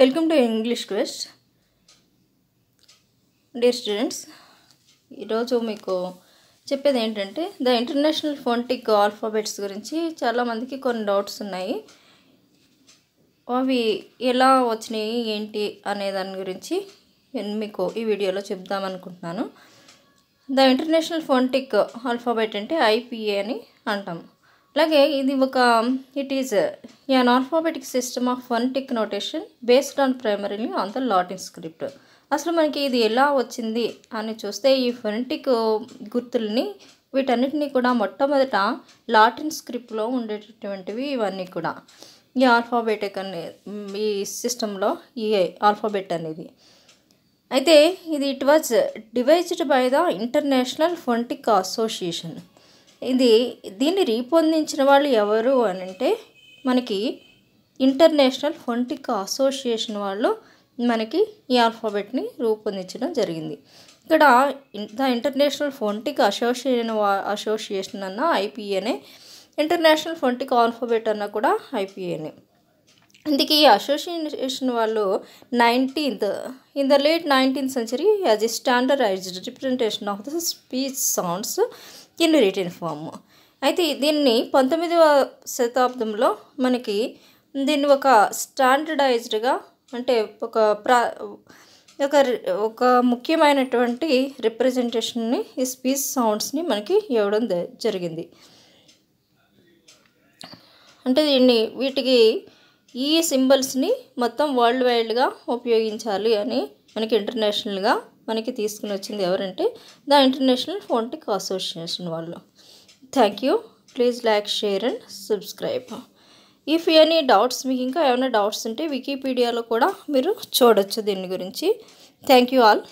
welcome to English Quest dear students ఈరోజు మీకు చెప్పేది ఏంటంటే ద ఇంటర్నేషనల్ ఫోన్టిక్ ఆల్ఫాబెట్స్ గురించి చాలామందికి కొన్ని డౌట్స్ ఉన్నాయి అవి ఎలా వచ్చినాయి ఏంటి అనే దాని గురించి నేను మీకు ఈ వీడియోలో చెప్దామనుకుంటున్నాను ద ఇంటర్నేషనల్ ఫోన్టిక్ ఆల్ఫాబెట్ అంటే ఐపీఏ అని అంటాము అలాగే ఇది ఒక it is a alphabetic system of phonetic notation based on primarily on the Latin script అసలు మనకి ఇది ఎలా వచ్చింది అని చూస్తే ఈ ఫెనటిక్ గుర్తుల్ని వీటన్నిటిని కూడా మొట్టమొదట లాటిన్ స్క్రిప్ట్లో ఉండేటటువంటివి ఇవన్నీ కూడా ఈ ఆల్ఫాబెటిక్ అనే ఈ సిస్టంలో ఈ ఆల్ఫాబెట్ అనేది అయితే ఇది it was devised by the international phonetic association ఇది దీన్ని రూపొందించిన వాళ్ళు ఎవరు అని అంటే మనకి ఇంటర్నేషనల్ ఫొంటిక్ అసోసియేషన్ వాళ్ళు మనకి ఈ ఆల్ఫాబెట్ని రూపొందించడం జరిగింది ఇక్కడ the international phonetic association association అన్న ఐపీఏనే ఇంటర్నేషనల్ ఫొంటిక్ ఆల్ఫాబెట్ అన్న కూడా ఐపీఏనే ఇందుకే ఈ అసోసియేషన్ వాళ్ళు nineteenth in the late nineteenth century as a standardised representation of the speech sounds in written form అయితే దీన్ని పంతొమ్మిదవ శతాబ్దంలో మనకి దీన్ని ఒక స్టాండర్డైజ్డ్గా అంటే ఒక ప్రా ఒక ఒక ముఖ్యమైనటువంటి రిప్రజెంటేషన్ని ఈ స్పీచ్ సౌండ్స్ని మనకి ఇవ్వడం జరిగింది అంటే దీన్ని వీటికి ఈ సింబల్స్ని మొత్తం వరల్డ్ వైడ్గా ఉపయోగించాలి అని మనకి ఇంటర్నేషనల్గా మనకి తీసుకుని వచ్చింది ఎవరంటే ద ఇంటర్నేషనల్ ఫోన్టిక్ అసోసియేషన్ వాళ్ళు thank you please like share and subscribe if any doubts మీకు ఇంకా ఏమైనా డౌట్స్ ఉంటే వికీపీడియాలో కూడా మీరు చూడొచ్చు దీని గురించి థ్యాంక్ యూ ఆల్